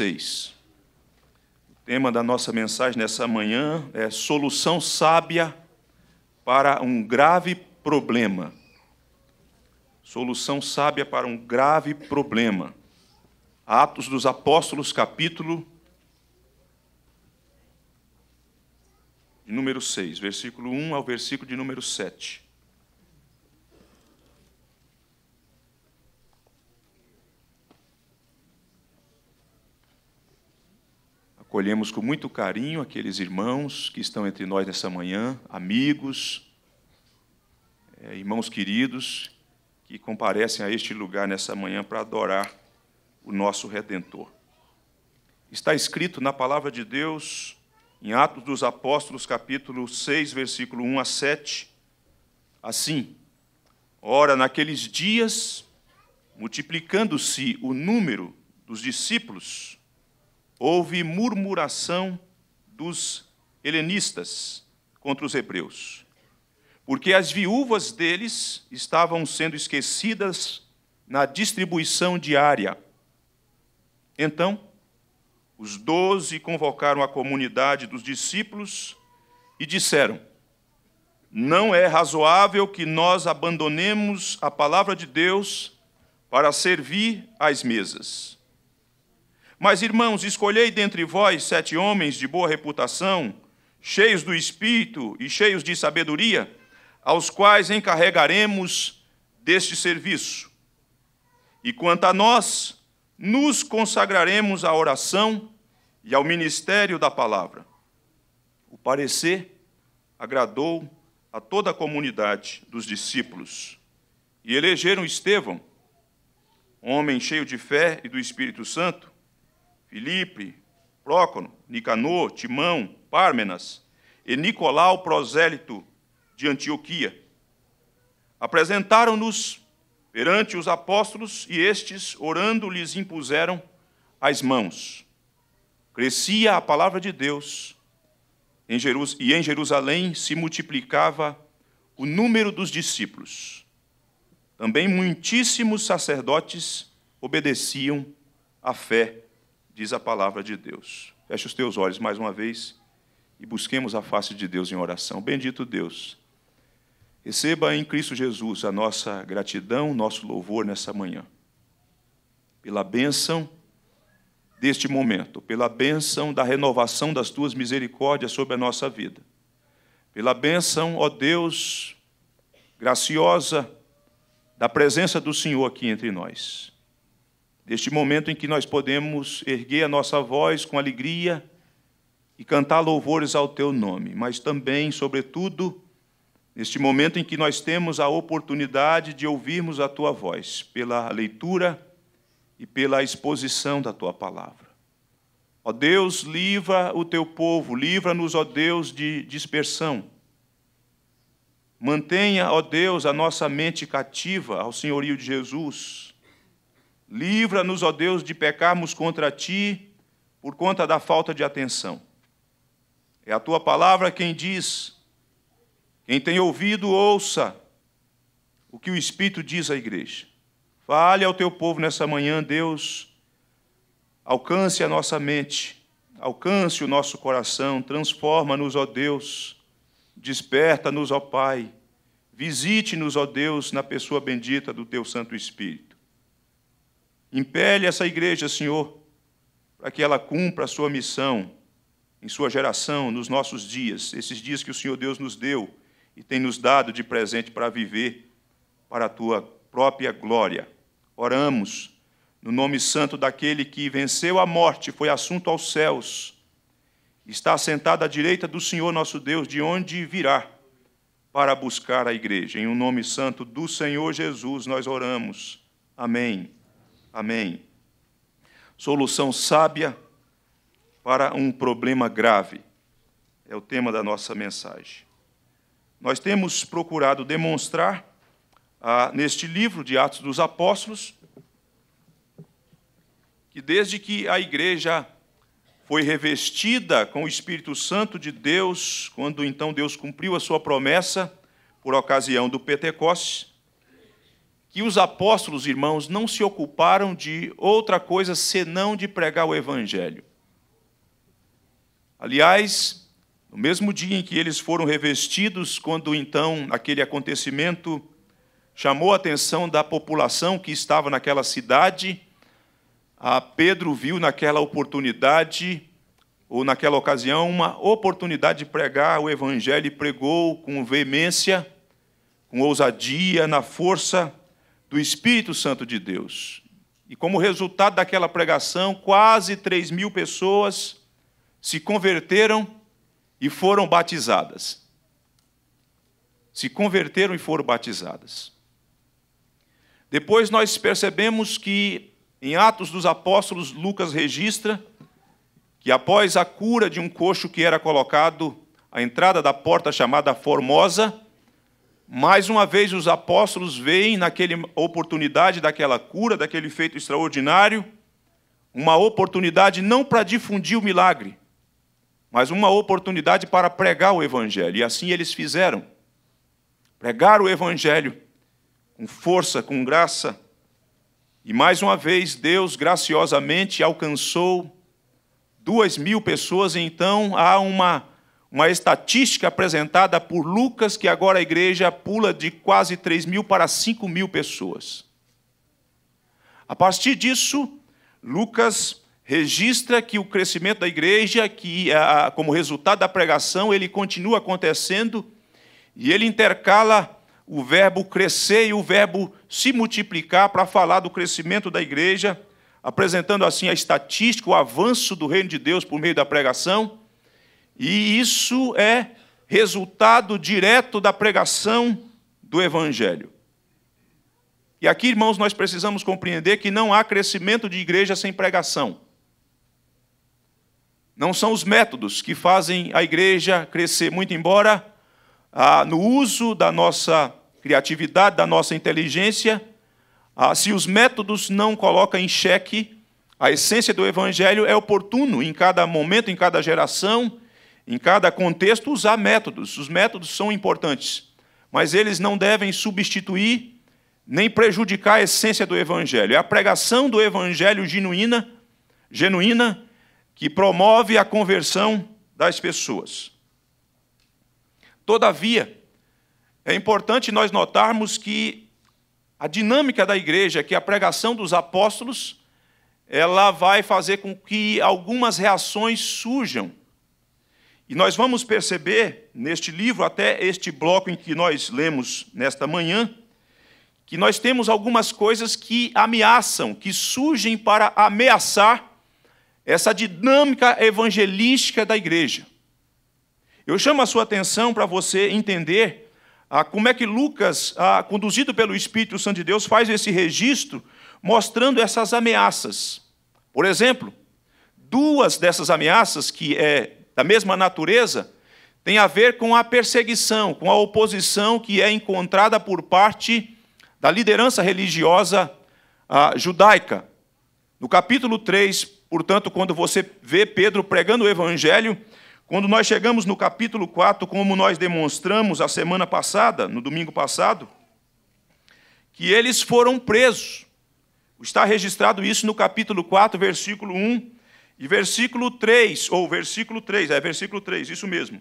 6. O tema da nossa mensagem nessa manhã é Solução Sábia para um Grave Problema. Solução Sábia para um Grave Problema. Atos dos Apóstolos, capítulo número 6, versículo 1 ao versículo de número 7. Colhemos com muito carinho aqueles irmãos que estão entre nós nessa manhã, amigos, eh, irmãos queridos, que comparecem a este lugar nessa manhã para adorar o nosso Redentor. Está escrito na palavra de Deus, em Atos dos Apóstolos, capítulo 6, versículo 1 a 7, assim: Ora, naqueles dias, multiplicando-se o número dos discípulos, houve murmuração dos helenistas contra os hebreus, porque as viúvas deles estavam sendo esquecidas na distribuição diária. Então, os doze convocaram a comunidade dos discípulos e disseram: Não é razoável que nós abandonemos a palavra de Deus para servir às mesas. Mas, irmãos, escolhei dentre vós sete homens de boa reputação, cheios do espírito e cheios de sabedoria, aos quais encarregaremos deste serviço. E quanto a nós, nos consagraremos à oração e ao ministério da palavra. O parecer agradou a toda a comunidade dos discípulos. E elegeram Estevão, homem cheio de fé e do Espírito Santo, Filipe, Prócono, Nicanor, Timão, Pármenas e Nicolau, prosélito de Antioquia. Apresentaram-nos perante os apóstolos e estes, orando, lhes impuseram as mãos. Crescia a palavra de Deus e em Jerusalém se multiplicava o número dos discípulos. Também muitíssimos sacerdotes obedeciam à fé diz a palavra de Deus. Feche os teus olhos mais uma vez e busquemos a face de Deus em oração. Bendito Deus, receba em Cristo Jesus a nossa gratidão, nosso louvor nessa manhã, pela bênção deste momento, pela bênção da renovação das tuas misericórdias sobre a nossa vida, pela bênção, ó Deus, graciosa, da presença do Senhor aqui entre nós. Neste momento em que nós podemos erguer a nossa voz com alegria e cantar louvores ao teu nome, mas também, sobretudo, neste momento em que nós temos a oportunidade de ouvirmos a tua voz pela leitura e pela exposição da tua palavra. Ó Deus, livra o teu povo, livra-nos, ó Deus, de dispersão. Mantenha, ó Deus, a nossa mente cativa ao senhorio de Jesus. Livra-nos, ó Deus, de pecarmos contra ti por conta da falta de atenção. É a tua palavra quem diz: quem tem ouvido, ouça o que o Espírito diz à igreja. Fale ao teu povo nessa manhã, Deus. Alcance a nossa mente, alcance o nosso coração, transforma-nos, ó Deus. Desperta-nos, ó Pai. Visite-nos, ó Deus, na pessoa bendita do teu Santo Espírito. Impele essa igreja, Senhor, para que ela cumpra a sua missão em sua geração, nos nossos dias, esses dias que o Senhor Deus nos deu e tem nos dado de presente para viver para a tua própria glória. Oramos no nome santo daquele que venceu a morte, foi assunto aos céus, está sentado à direita do Senhor nosso Deus, de onde virá para buscar a igreja. Em o um nome santo do Senhor Jesus nós oramos. Amém. Amém. Solução sábia para um problema grave é o tema da nossa mensagem. Nós temos procurado demonstrar ah, neste livro de Atos dos Apóstolos que desde que a igreja foi revestida com o Espírito Santo de Deus, quando então Deus cumpriu a sua promessa por ocasião do Pentecostes, que os apóstolos, irmãos, não se ocuparam de outra coisa senão de pregar o evangelho. Aliás, no mesmo dia em que eles foram revestidos, quando então aquele acontecimento chamou a atenção da população que estava naquela cidade, Pedro viu naquela oportunidade, ou naquela ocasião, uma oportunidade de pregar o evangelho e pregou com veemência, com ousadia, na força do Espírito Santo de Deus. E como resultado daquela pregação, quase 3 mil pessoas se converteram e foram batizadas. Se converteram e foram batizadas. Depois nós percebemos que, em Atos dos Apóstolos, Lucas registra que, após a cura de um coxo que era colocado à entrada da porta chamada Formosa, mais uma vez, os apóstolos veem naquela oportunidade daquela cura, daquele feito extraordinário, uma oportunidade não para difundir o milagre, mas uma oportunidade para pregar o Evangelho. E assim eles fizeram. Pregaram o Evangelho com força, com graça. E mais uma vez, Deus graciosamente alcançou duas mil pessoas. Então há uma uma estatística apresentada por Lucas que agora a igreja pula de quase 3 mil para 5 mil pessoas. A partir disso, Lucas registra que o crescimento da igreja, que como resultado da pregação, ele continua acontecendo e ele intercala o verbo crescer e o verbo se multiplicar para falar do crescimento da igreja, apresentando assim a estatística, o avanço do reino de Deus por meio da pregação. E isso é resultado direto da pregação do Evangelho. E aqui, irmãos, nós precisamos compreender que não há crescimento de igreja sem pregação. Não são os métodos que fazem a igreja crescer, muito embora ah, no uso da nossa criatividade, da nossa inteligência, ah, se os métodos não colocam em xeque a essência do evangelho, é oportuno em cada momento, em cada geração, em cada contexto, usar métodos. Os métodos são importantes, mas eles não devem substituir nem prejudicar a essência do Evangelho. É a pregação do Evangelho genuína, genuína que promove a conversão das pessoas. Todavia, é importante nós notarmos que a dinâmica da igreja, é que a pregação dos apóstolos, ela vai fazer com que algumas reações surjam e nós vamos perceber neste livro, até este bloco em que nós lemos nesta manhã, que nós temos algumas coisas que ameaçam, que surgem para ameaçar essa dinâmica evangelística da igreja. Eu chamo a sua atenção para você entender ah, como é que Lucas, ah, conduzido pelo Espírito Santo de Deus, faz esse registro mostrando essas ameaças. Por exemplo, duas dessas ameaças, que é da mesma natureza, tem a ver com a perseguição, com a oposição que é encontrada por parte da liderança religiosa ah, judaica. No capítulo 3, portanto, quando você vê Pedro pregando o evangelho, quando nós chegamos no capítulo 4, como nós demonstramos a semana passada, no domingo passado, que eles foram presos. Está registrado isso no capítulo 4, versículo 1 e versículo 3, ou versículo 3, é versículo 3, isso mesmo.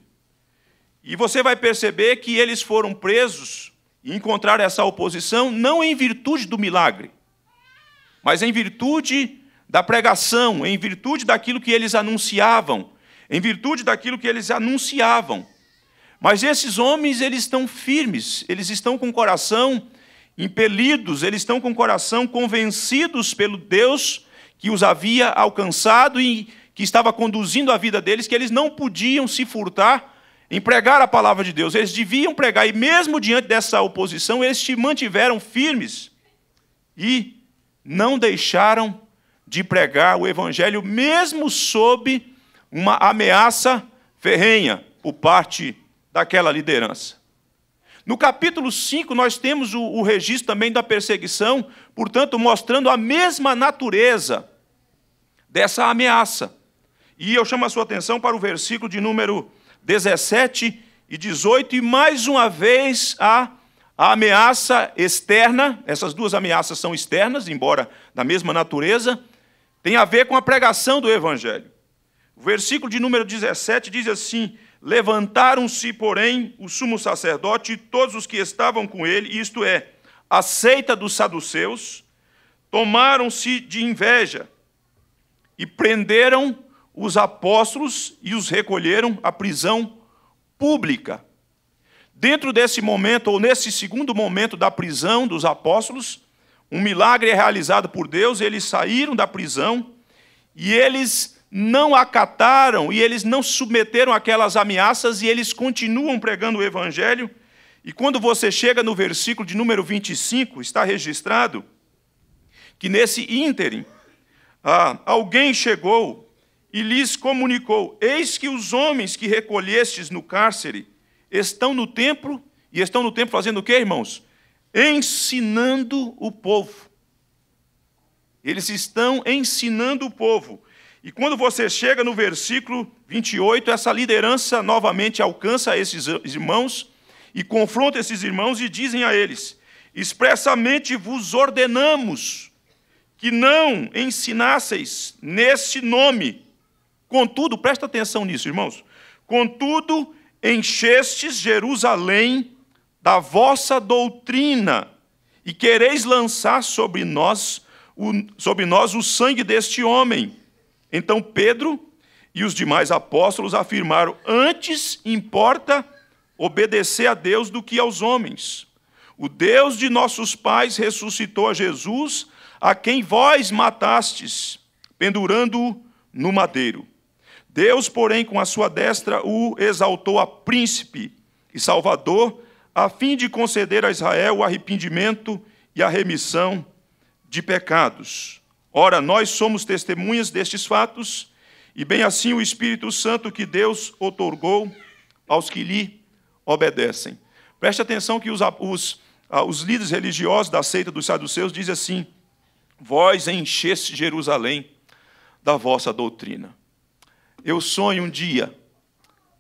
E você vai perceber que eles foram presos e encontraram essa oposição não em virtude do milagre, mas em virtude da pregação, em virtude daquilo que eles anunciavam, em virtude daquilo que eles anunciavam. Mas esses homens, eles estão firmes, eles estão com o coração impelidos, eles estão com o coração convencidos pelo Deus que os havia alcançado e que estava conduzindo a vida deles, que eles não podiam se furtar em pregar a palavra de Deus. Eles deviam pregar, e mesmo diante dessa oposição, eles se mantiveram firmes e não deixaram de pregar o evangelho, mesmo sob uma ameaça ferrenha por parte daquela liderança. No capítulo 5, nós temos o, o registro também da perseguição, portanto, mostrando a mesma natureza dessa ameaça. E eu chamo a sua atenção para o versículo de número 17 e 18, e mais uma vez a, a ameaça externa, essas duas ameaças são externas, embora da mesma natureza, tem a ver com a pregação do Evangelho. O versículo de número 17 diz assim: Levantaram-se, porém, o sumo sacerdote e todos os que estavam com ele, isto é, a seita dos saduceus, tomaram-se de inveja e prenderam os apóstolos e os recolheram à prisão pública. Dentro desse momento, ou nesse segundo momento da prisão dos apóstolos, um milagre é realizado por Deus, eles saíram da prisão e eles não acataram e eles não submeteram aquelas ameaças e eles continuam pregando o evangelho. E quando você chega no versículo de número 25, está registrado que nesse ínterim ah, alguém chegou e lhes comunicou: Eis que os homens que recolhestes no cárcere estão no templo, e estão no templo fazendo o quê, irmãos? Ensinando o povo. Eles estão ensinando o povo. E quando você chega no versículo 28, essa liderança novamente alcança esses irmãos e confronta esses irmãos e dizem a eles: expressamente vos ordenamos que não ensinasseis nesse nome. Contudo, presta atenção nisso, irmãos. Contudo, enchestes Jerusalém da vossa doutrina e quereis lançar sobre nós o, sobre nós o sangue deste homem. Então Pedro e os demais apóstolos afirmaram: Antes importa obedecer a Deus do que aos homens. O Deus de nossos pais ressuscitou a Jesus a quem vós matastes, pendurando-o no madeiro. Deus, porém, com a sua destra o exaltou a príncipe e salvador, a fim de conceder a Israel o arrependimento e a remissão de pecados. Ora, nós somos testemunhas destes fatos, e bem assim o Espírito Santo que Deus otorgou aos que lhe obedecem. Preste atenção que os, os, ah, os líderes religiosos da seita dos saduceus dizem assim: vós encheste Jerusalém da vossa doutrina. Eu sonho um dia,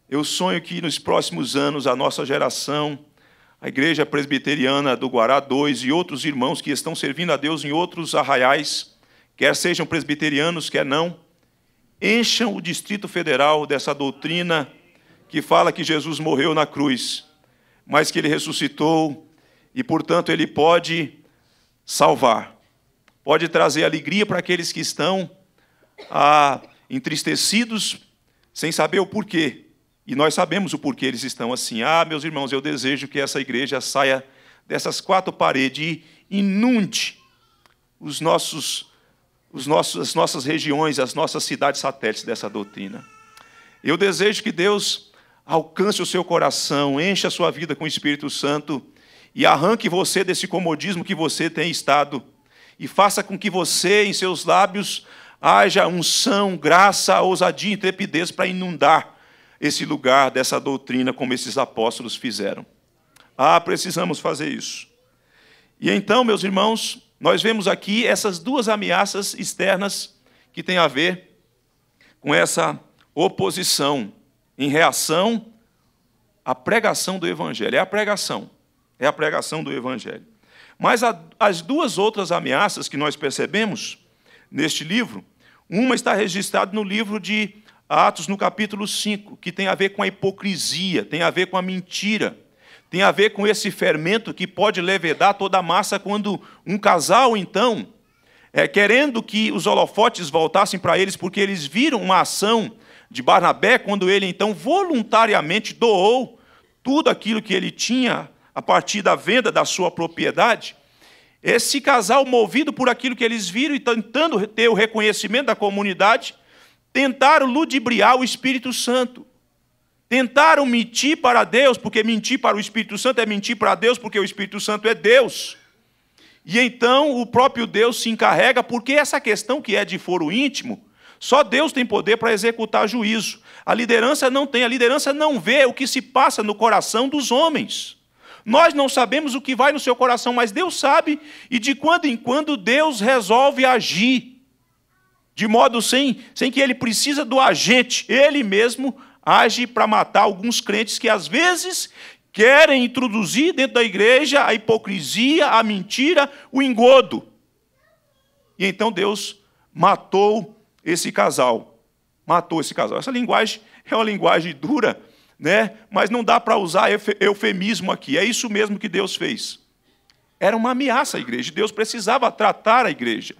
eu sonho que nos próximos anos a nossa geração, a Igreja Presbiteriana do Guará 2 e outros irmãos que estão servindo a Deus em outros arraiais, quer sejam presbiterianos, quer não, encham o Distrito Federal dessa doutrina que fala que Jesus morreu na cruz, mas que ele ressuscitou e, portanto, ele pode salvar pode trazer alegria para aqueles que estão ah, entristecidos, sem saber o porquê. E nós sabemos o porquê eles estão assim. Ah, meus irmãos, eu desejo que essa igreja saia dessas quatro paredes e inunde os nossos, os nossos, as nossas regiões, as nossas cidades satélites dessa doutrina. Eu desejo que Deus alcance o seu coração, encha a sua vida com o Espírito Santo e arranque você desse comodismo que você tem estado e faça com que você, em seus lábios, haja unção, graça, ousadia, intrepidez para inundar esse lugar dessa doutrina, como esses apóstolos fizeram. Ah, precisamos fazer isso. E então, meus irmãos, nós vemos aqui essas duas ameaças externas que têm a ver com essa oposição em reação à pregação do Evangelho. É a pregação. É a pregação do Evangelho. Mas as duas outras ameaças que nós percebemos neste livro, uma está registrada no livro de Atos, no capítulo 5, que tem a ver com a hipocrisia, tem a ver com a mentira, tem a ver com esse fermento que pode levedar toda a massa quando um casal, então, é, querendo que os holofotes voltassem para eles, porque eles viram uma ação de Barnabé, quando ele, então, voluntariamente doou tudo aquilo que ele tinha a partir da venda da sua propriedade, esse casal, movido por aquilo que eles viram e tentando ter o reconhecimento da comunidade, tentaram ludibriar o Espírito Santo. Tentaram mentir para Deus, porque mentir para o Espírito Santo é mentir para Deus, porque o Espírito Santo é Deus. E então o próprio Deus se encarrega, porque essa questão que é de foro íntimo, só Deus tem poder para executar juízo. A liderança não tem, a liderança não vê o que se passa no coração dos homens. Nós não sabemos o que vai no seu coração, mas Deus sabe, e de quando em quando Deus resolve agir. De modo sem, sem que ele precisa do agente, ele mesmo age para matar alguns crentes que às vezes querem introduzir dentro da igreja a hipocrisia, a mentira, o engodo. E então Deus matou esse casal. Matou esse casal. Essa linguagem é uma linguagem dura, né? Mas não dá para usar eufemismo aqui. É isso mesmo que Deus fez. Era uma ameaça à igreja. Deus precisava tratar a igreja.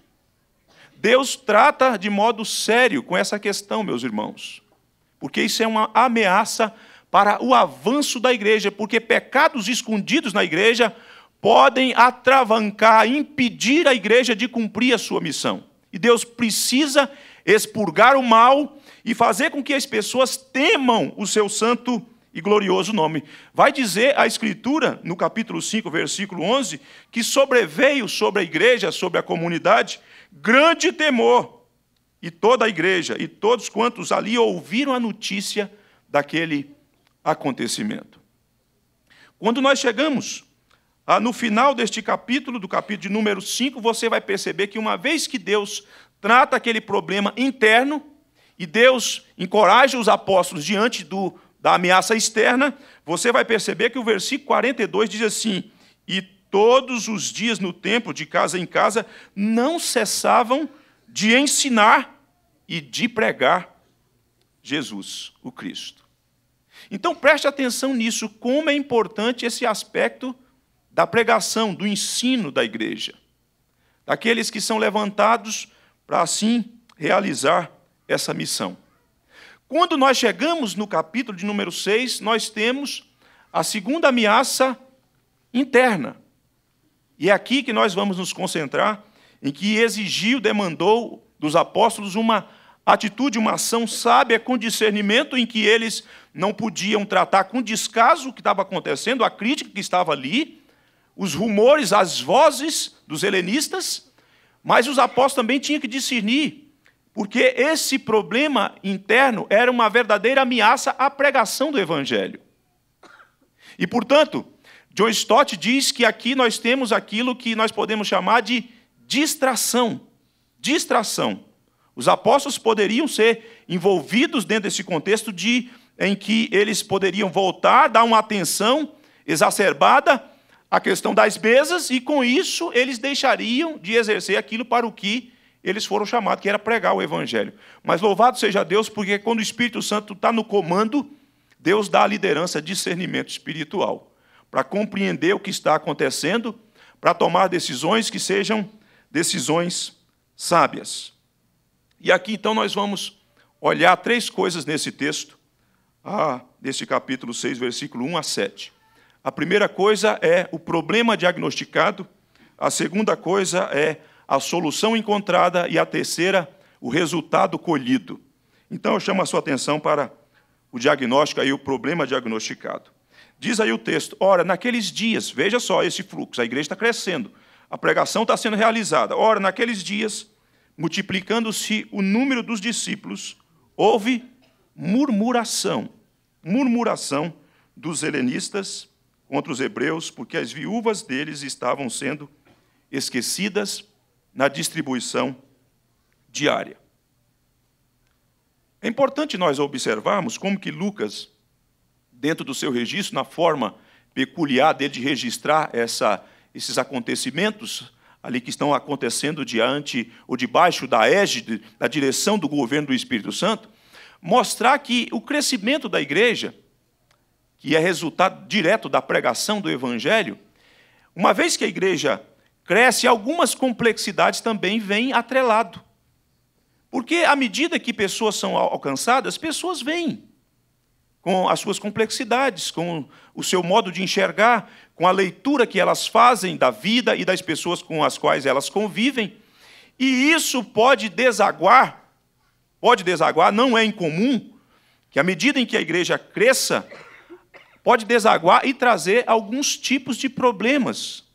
Deus trata de modo sério com essa questão, meus irmãos. Porque isso é uma ameaça para o avanço da igreja, porque pecados escondidos na igreja podem atravancar, impedir a igreja de cumprir a sua missão. E Deus precisa expurgar o mal e fazer com que as pessoas temam o seu santo e glorioso nome. Vai dizer a Escritura, no capítulo 5, versículo 11, que sobreveio sobre a igreja, sobre a comunidade, grande temor, e toda a igreja, e todos quantos ali ouviram a notícia daquele acontecimento. Quando nós chegamos ah, no final deste capítulo, do capítulo de número 5, você vai perceber que uma vez que Deus trata aquele problema interno, e Deus encoraja os apóstolos diante do, da ameaça externa, você vai perceber que o versículo 42 diz assim: E todos os dias no templo, de casa em casa, não cessavam de ensinar e de pregar Jesus, o Cristo. Então preste atenção nisso, como é importante esse aspecto da pregação, do ensino da igreja, daqueles que são levantados para assim realizar essa missão. Quando nós chegamos no capítulo de número 6, nós temos a segunda ameaça interna. E é aqui que nós vamos nos concentrar, em que exigiu, demandou dos apóstolos uma atitude, uma ação sábia, com discernimento, em que eles não podiam tratar com descaso o que estava acontecendo, a crítica que estava ali, os rumores, as vozes dos helenistas, mas os apóstolos também tinham que discernir porque esse problema interno era uma verdadeira ameaça à pregação do evangelho. E portanto, John Stott diz que aqui nós temos aquilo que nós podemos chamar de distração. Distração. Os apóstolos poderiam ser envolvidos dentro desse contexto de em que eles poderiam voltar, dar uma atenção exacerbada à questão das mesas e com isso eles deixariam de exercer aquilo para o que eles foram chamados, que era pregar o Evangelho. Mas louvado seja Deus, porque quando o Espírito Santo está no comando, Deus dá a liderança, discernimento espiritual, para compreender o que está acontecendo, para tomar decisões que sejam decisões sábias. E aqui então nós vamos olhar três coisas nesse texto, ah, desse capítulo 6, versículo 1 a 7. A primeira coisa é o problema diagnosticado, a segunda coisa é a solução encontrada e a terceira, o resultado colhido. Então eu chamo a sua atenção para o diagnóstico aí, o problema diagnosticado. Diz aí o texto: ora, naqueles dias, veja só esse fluxo, a igreja está crescendo, a pregação está sendo realizada. Ora, naqueles dias, multiplicando-se o número dos discípulos, houve murmuração, murmuração dos helenistas contra os hebreus, porque as viúvas deles estavam sendo esquecidas na distribuição diária. É importante nós observarmos como que Lucas, dentro do seu registro, na forma peculiar dele de registrar essa, esses acontecimentos ali que estão acontecendo diante ou debaixo da égide, da direção do governo do Espírito Santo, mostrar que o crescimento da igreja, que é resultado direto da pregação do Evangelho, uma vez que a igreja cresce, algumas complexidades também vêm atrelado. Porque à medida que pessoas são alcançadas, pessoas vêm com as suas complexidades, com o seu modo de enxergar, com a leitura que elas fazem da vida e das pessoas com as quais elas convivem. E isso pode desaguar, pode desaguar, não é incomum, que à medida em que a igreja cresça, pode desaguar e trazer alguns tipos de problemas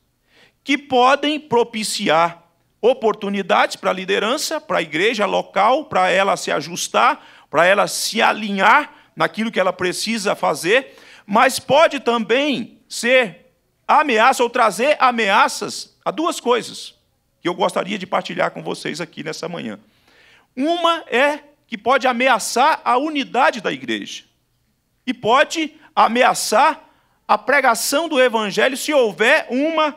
que podem propiciar oportunidades para a liderança, para a igreja local, para ela se ajustar, para ela se alinhar naquilo que ela precisa fazer, mas pode também ser ameaça ou trazer ameaças a duas coisas que eu gostaria de partilhar com vocês aqui nessa manhã. Uma é que pode ameaçar a unidade da igreja e pode ameaçar a pregação do evangelho se houver uma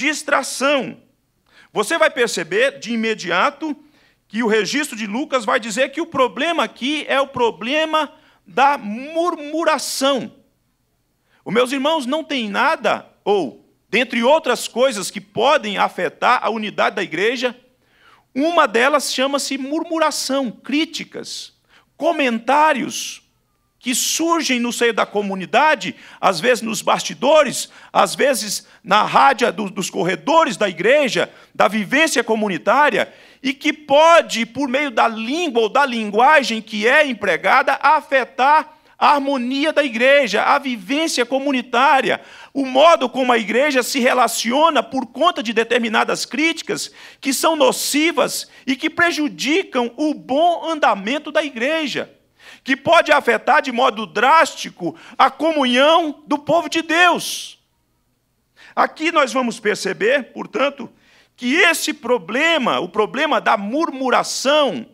distração. Você vai perceber de imediato que o registro de Lucas vai dizer que o problema aqui é o problema da murmuração. Os meus irmãos não tem nada, ou, dentre outras coisas que podem afetar a unidade da igreja, uma delas chama-se murmuração, críticas, comentários que surgem no seio da comunidade, às vezes nos bastidores, às vezes na rádio do, dos corredores da igreja, da vivência comunitária, e que pode, por meio da língua ou da linguagem que é empregada, afetar a harmonia da igreja, a vivência comunitária, o modo como a igreja se relaciona por conta de determinadas críticas que são nocivas e que prejudicam o bom andamento da igreja que pode afetar de modo drástico a comunhão do povo de Deus. Aqui nós vamos perceber, portanto, que esse problema, o problema da murmuração,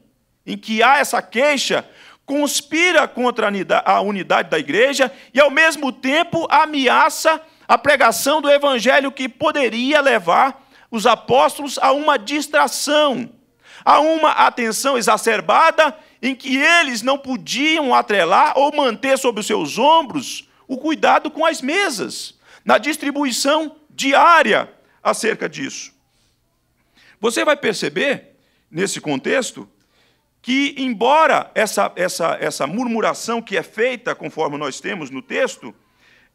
em que há essa queixa, conspira contra a unidade da igreja e, ao mesmo tempo, ameaça a pregação do evangelho que poderia levar os apóstolos a uma distração, a uma atenção exacerbada em que eles não podiam atrelar ou manter sobre os seus ombros o cuidado com as mesas, na distribuição diária acerca disso. Você vai perceber, nesse contexto, que, embora essa, essa, essa murmuração que é feita, conforme nós temos no texto,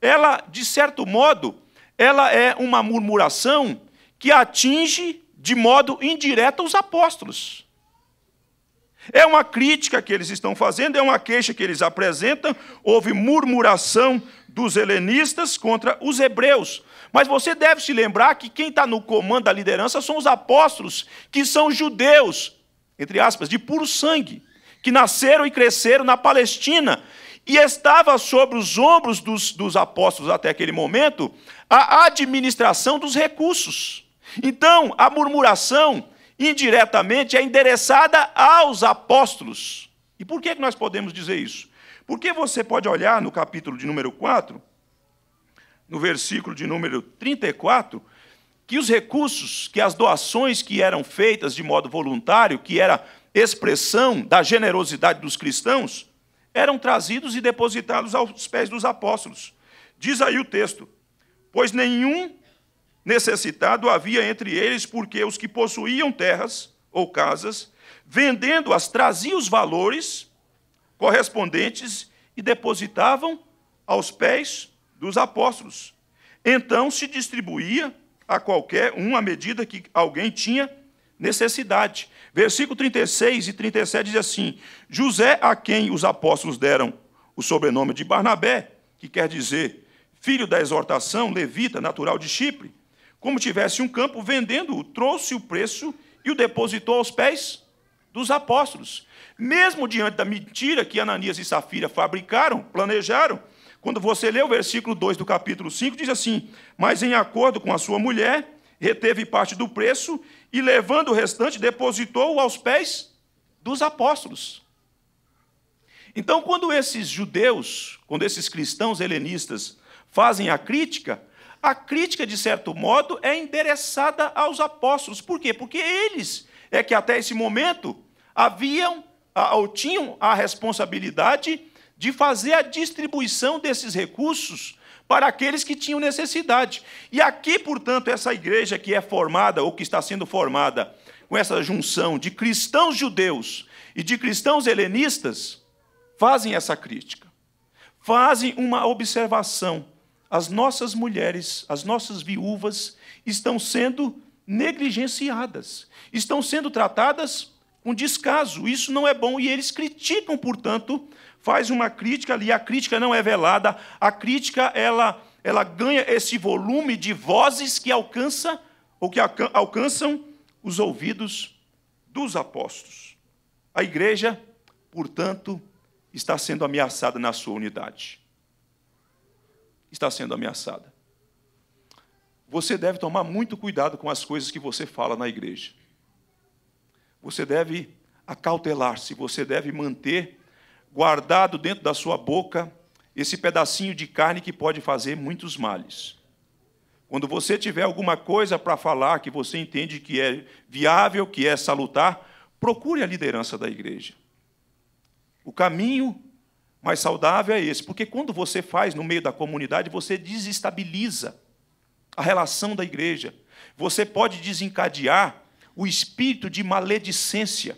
ela, de certo modo, ela é uma murmuração que atinge de modo indireto os apóstolos. É uma crítica que eles estão fazendo, é uma queixa que eles apresentam. Houve murmuração dos helenistas contra os hebreus. Mas você deve se lembrar que quem está no comando da liderança são os apóstolos, que são judeus, entre aspas, de puro sangue, que nasceram e cresceram na Palestina. E estava sobre os ombros dos, dos apóstolos até aquele momento a administração dos recursos. Então, a murmuração indiretamente é endereçada aos apóstolos. E por que nós podemos dizer isso? Porque você pode olhar no capítulo de número 4, no versículo de número 34, que os recursos, que as doações que eram feitas de modo voluntário, que era expressão da generosidade dos cristãos, eram trazidos e depositados aos pés dos apóstolos. Diz aí o texto: Pois nenhum necessitado havia entre eles, porque os que possuíam terras ou casas, vendendo-as, traziam os valores correspondentes e depositavam aos pés dos apóstolos. Então se distribuía a qualquer um à medida que alguém tinha necessidade. Versículo 36 e 37 diz assim: José, a quem os apóstolos deram o sobrenome de Barnabé, que quer dizer filho da exortação, levita, natural de Chipre, como tivesse um campo, vendendo-o, trouxe o preço e o depositou aos pés dos apóstolos. Mesmo diante da mentira que Ananias e Safira fabricaram, planejaram, quando você lê o versículo 2 do capítulo 5, diz assim: Mas em acordo com a sua mulher, reteve parte do preço e, levando o restante, depositou-o aos pés dos apóstolos. Então, quando esses judeus, quando esses cristãos helenistas fazem a crítica, a crítica, de certo modo, é endereçada aos apóstolos. Por quê? Porque eles é que até esse momento haviam ou tinham a responsabilidade de fazer a distribuição desses recursos para aqueles que tinham necessidade. E aqui, portanto, essa igreja que é formada ou que está sendo formada com essa junção de cristãos judeus e de cristãos helenistas, fazem essa crítica, fazem uma observação as nossas mulheres, as nossas viúvas estão sendo negligenciadas, estão sendo tratadas com descaso. Isso não é bom e eles criticam, portanto, faz uma crítica ali, a crítica não é velada, a crítica ela ela ganha esse volume de vozes que alcança ou que alcançam os ouvidos dos apóstolos. A igreja, portanto, está sendo ameaçada na sua unidade está sendo ameaçada. Você deve tomar muito cuidado com as coisas que você fala na igreja. Você deve acautelar-se, você deve manter guardado dentro da sua boca esse pedacinho de carne que pode fazer muitos males. Quando você tiver alguma coisa para falar que você entende que é viável, que é salutar, procure a liderança da igreja. O caminho mais saudável é esse. Porque quando você faz no meio da comunidade, você desestabiliza a relação da igreja. Você pode desencadear o espírito de maledicência,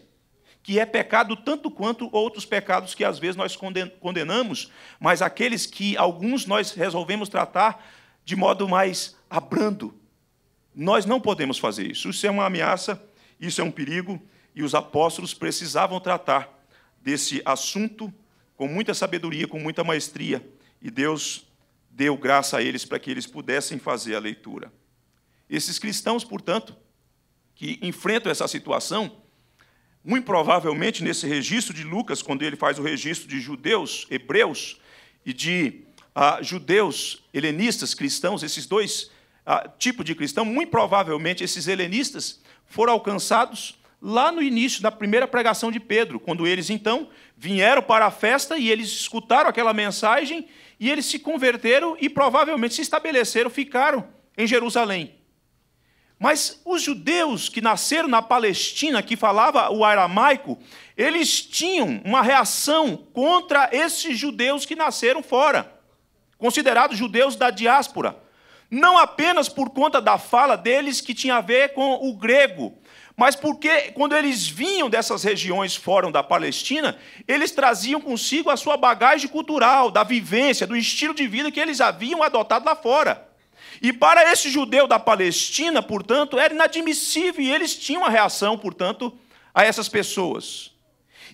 que é pecado tanto quanto outros pecados que às vezes nós condenamos, mas aqueles que alguns nós resolvemos tratar de modo mais abrando. Nós não podemos fazer isso. Isso é uma ameaça, isso é um perigo, e os apóstolos precisavam tratar desse assunto com muita sabedoria, com muita maestria, e Deus deu graça a eles para que eles pudessem fazer a leitura. Esses cristãos, portanto, que enfrentam essa situação, muito provavelmente nesse registro de Lucas, quando ele faz o registro de judeus, hebreus e de ah, judeus helenistas, cristãos, esses dois ah, tipos de cristão, muito provavelmente esses helenistas foram alcançados lá no início da primeira pregação de Pedro, quando eles então vieram para a festa e eles escutaram aquela mensagem e eles se converteram e provavelmente se estabeleceram, ficaram em Jerusalém. Mas os judeus que nasceram na Palestina, que falava o aramaico, eles tinham uma reação contra esses judeus que nasceram fora, considerados judeus da diáspora. Não apenas por conta da fala deles que tinha a ver com o grego, mas porque quando eles vinham dessas regiões fora da Palestina, eles traziam consigo a sua bagagem cultural, da vivência, do estilo de vida que eles haviam adotado lá fora. E para esse judeu da Palestina, portanto, era inadmissível e eles tinham uma reação, portanto, a essas pessoas.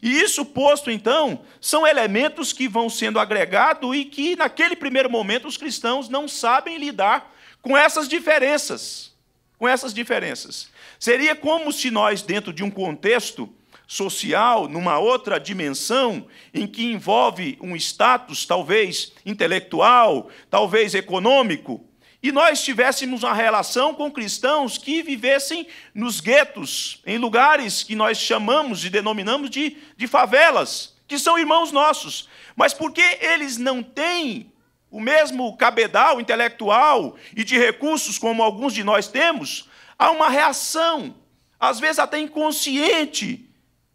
E isso posto, então, são elementos que vão sendo agregados e que, naquele primeiro momento, os cristãos não sabem lidar com essas diferenças. Com essas diferenças. Seria como se nós, dentro de um contexto social, numa outra dimensão, em que envolve um status, talvez intelectual, talvez econômico, e nós tivéssemos uma relação com cristãos que vivessem nos guetos, em lugares que nós chamamos e denominamos de, de favelas, que são irmãos nossos. Mas porque eles não têm o mesmo cabedal intelectual e de recursos como alguns de nós temos, há uma reação, às vezes até inconsciente,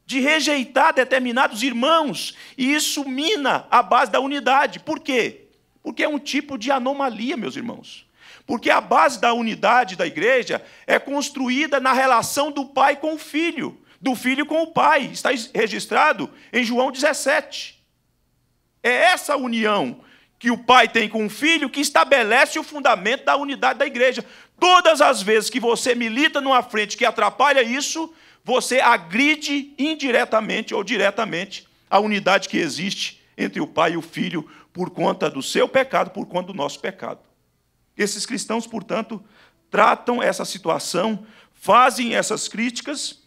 de rejeitar determinados irmãos, e isso mina a base da unidade. Por quê? Porque é um tipo de anomalia, meus irmãos. Porque a base da unidade da igreja é construída na relação do pai com o filho, do filho com o pai. Está registrado em João 17. É essa união que o pai tem com o filho que estabelece o fundamento da unidade da igreja. Todas as vezes que você milita numa frente que atrapalha isso, você agride indiretamente ou diretamente a unidade que existe entre o pai e o filho por conta do seu pecado, por conta do nosso pecado. Esses cristãos, portanto, tratam essa situação, fazem essas críticas,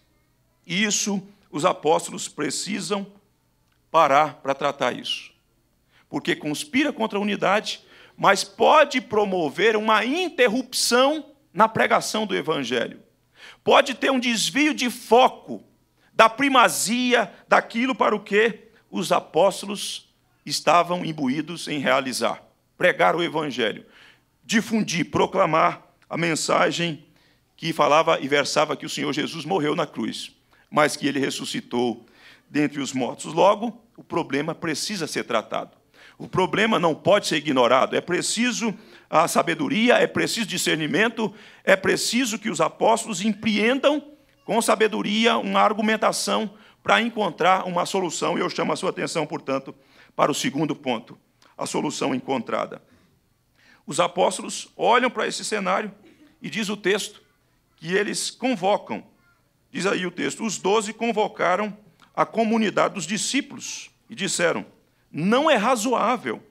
e isso os apóstolos precisam parar para tratar isso. Porque conspira contra a unidade mas pode promover uma interrupção na pregação do evangelho. Pode ter um desvio de foco da primazia daquilo para o que os apóstolos estavam imbuídos em realizar, pregar o evangelho, difundir, proclamar a mensagem que falava e versava que o Senhor Jesus morreu na cruz, mas que ele ressuscitou dentre os mortos. Logo, o problema precisa ser tratado. O problema não pode ser ignorado. É preciso a sabedoria, é preciso discernimento, é preciso que os apóstolos empreendam com sabedoria uma argumentação para encontrar uma solução. E eu chamo a sua atenção, portanto, para o segundo ponto, a solução encontrada. Os apóstolos olham para esse cenário e diz o texto que eles convocam, diz aí o texto, os doze convocaram a comunidade dos discípulos e disseram: não é razoável,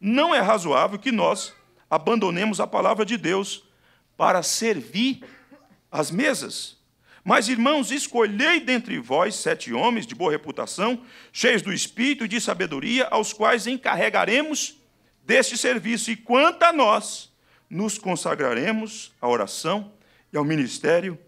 não é razoável que nós abandonemos a palavra de Deus para servir as mesas. Mas, irmãos, escolhei dentre vós sete homens de boa reputação, cheios do espírito e de sabedoria, aos quais encarregaremos deste serviço, e quanto a nós, nos consagraremos à oração e ao ministério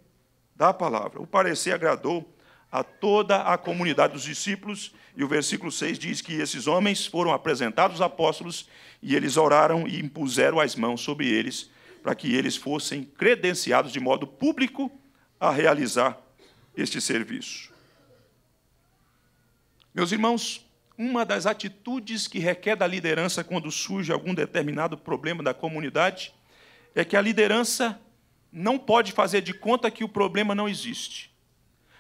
da palavra. O parecer agradou a toda a comunidade dos discípulos e o versículo 6 diz que esses homens foram apresentados aos apóstolos e eles oraram e impuseram as mãos sobre eles para que eles fossem credenciados de modo público a realizar este serviço. Meus irmãos, uma das atitudes que requer da liderança quando surge algum determinado problema da comunidade é que a liderança não pode fazer de conta que o problema não existe.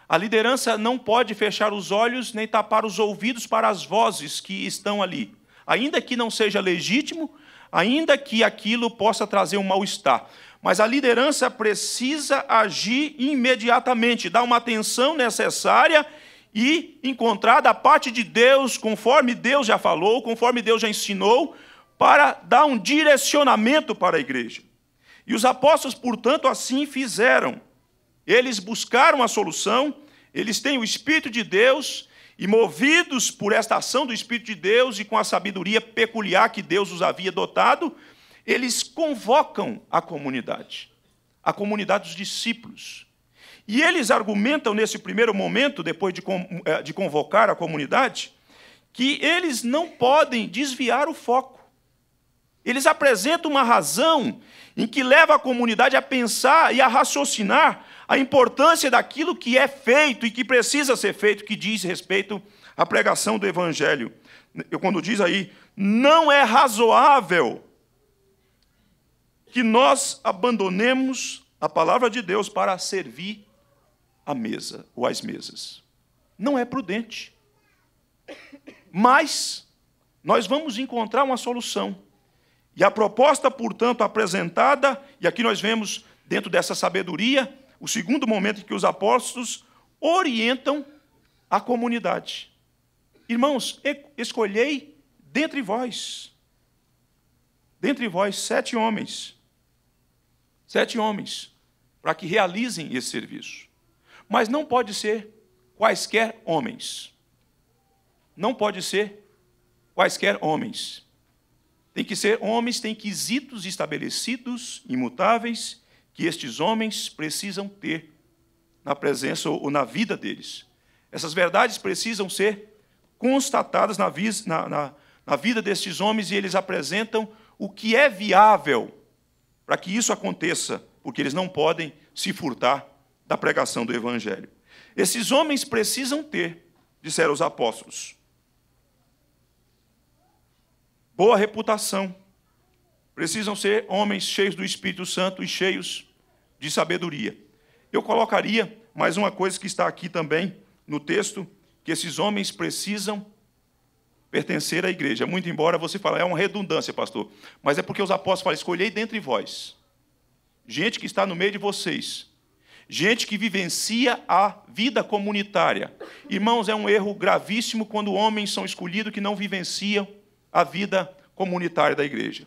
A liderança não pode fechar os olhos nem tapar os ouvidos para as vozes que estão ali. Ainda que não seja legítimo, ainda que aquilo possa trazer um mal-estar. Mas a liderança precisa agir imediatamente, dar uma atenção necessária e encontrar da parte de Deus, conforme Deus já falou, conforme Deus já ensinou, para dar um direcionamento para a igreja. E os apóstolos, portanto, assim fizeram. Eles buscaram a solução, eles têm o Espírito de Deus, e movidos por esta ação do Espírito de Deus e com a sabedoria peculiar que Deus os havia dotado, eles convocam a comunidade, a comunidade dos discípulos. E eles argumentam nesse primeiro momento, depois de, eh, convocar a comunidade, que eles não podem desviar o foco. Eles apresentam uma razão em que leva a comunidade a pensar e a raciocinar a importância daquilo que é feito e que precisa ser feito, que diz respeito à pregação do Evangelho. Quando diz aí, não é razoável que nós abandonemos a palavra de Deus para servir a mesa ou as mesas. Não é prudente. Mas nós vamos encontrar uma solução. E a proposta, portanto, apresentada, e aqui nós vemos dentro dessa sabedoria o segundo momento em que os apóstolos orientam a comunidade. Irmãos, escolhei dentre vós, dentre vós, sete homens, sete homens, para que realizem esse serviço. Mas não pode ser quaisquer homens. Não pode ser quaisquer homens. Tem que ser homens tem quesitos estabelecidos, imutáveis, que estes homens precisam ter na presença ou na vida deles. Essas verdades precisam ser constatadas na, na, na, na vida destes homens e eles apresentam o que é viável para que isso aconteça, porque eles não podem se furtar da pregação do Evangelho. Esses homens precisam ter, disseram os apóstolos, boa reputação, precisam ser homens cheios do Espírito Santo e cheios de sabedoria. Eu colocaria mais uma coisa que está aqui também no texto, que esses homens precisam pertencer à igreja. Muito embora você fale, é uma redundância, pastor. Mas é porque os apóstolos falam: escolhei dentre vós gente que está no meio de vocês, gente que vivencia a vida comunitária. Irmãos, é um erro gravíssimo quando homens são escolhidos que não vivenciam a vida comunitária da igreja.